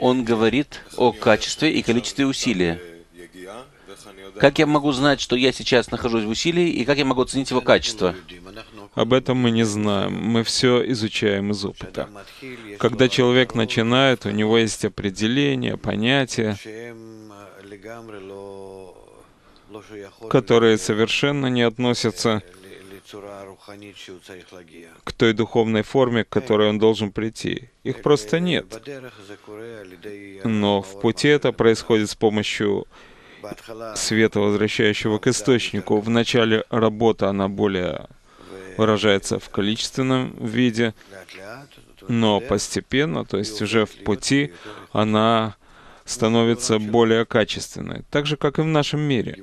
Он говорит о качестве и количестве усилия. Как я могу знать, что я сейчас нахожусь в усилии, и как я могу оценить его качество? Об этом мы не знаем. Мы все изучаем из опыта. Когда человек начинает, у него есть определения, понятия, которые совершенно не относятся к к той духовной форме, к э, которой он должен прийти. Их э, просто э, нет. Но в пути это происходит с помощью света, возвращающего к источнику. В начале работа, она более выражается в количественном виде, но постепенно, то есть уже в пути, она становится более качественной, так же, как и в нашем мире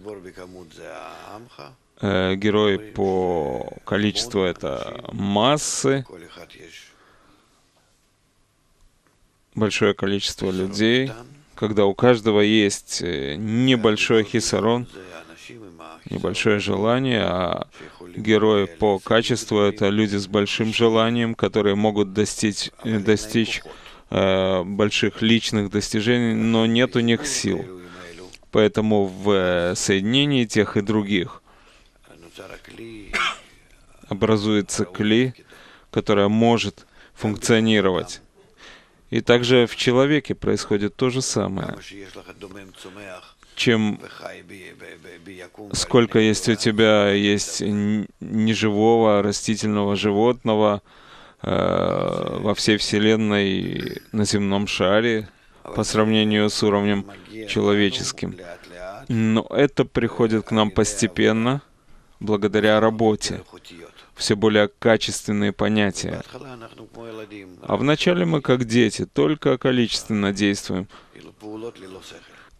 э, герой по количеству это массы, большое количество людей, когда у каждого есть э, небольшой хисарон, небольшое желание, а герои по качеству — это люди с большим желанием, которые могут достичь, э, достичь э, больших личных достижений, но нет у них сил. Поэтому в э, соединении тех и других образуется кли, которая может функционировать. И также в человеке происходит то же самое. Чем сколько есть у тебя есть неживого, растительного, животного э, во всей Вселенной, на земном шаре, а по сравнению с уровнем ну, человеческим. Но это приходит к нам постепенно — благодаря работе, все более качественные понятия. А вначале мы как дети, только количественно действуем.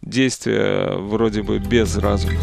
Действия вроде бы без разума.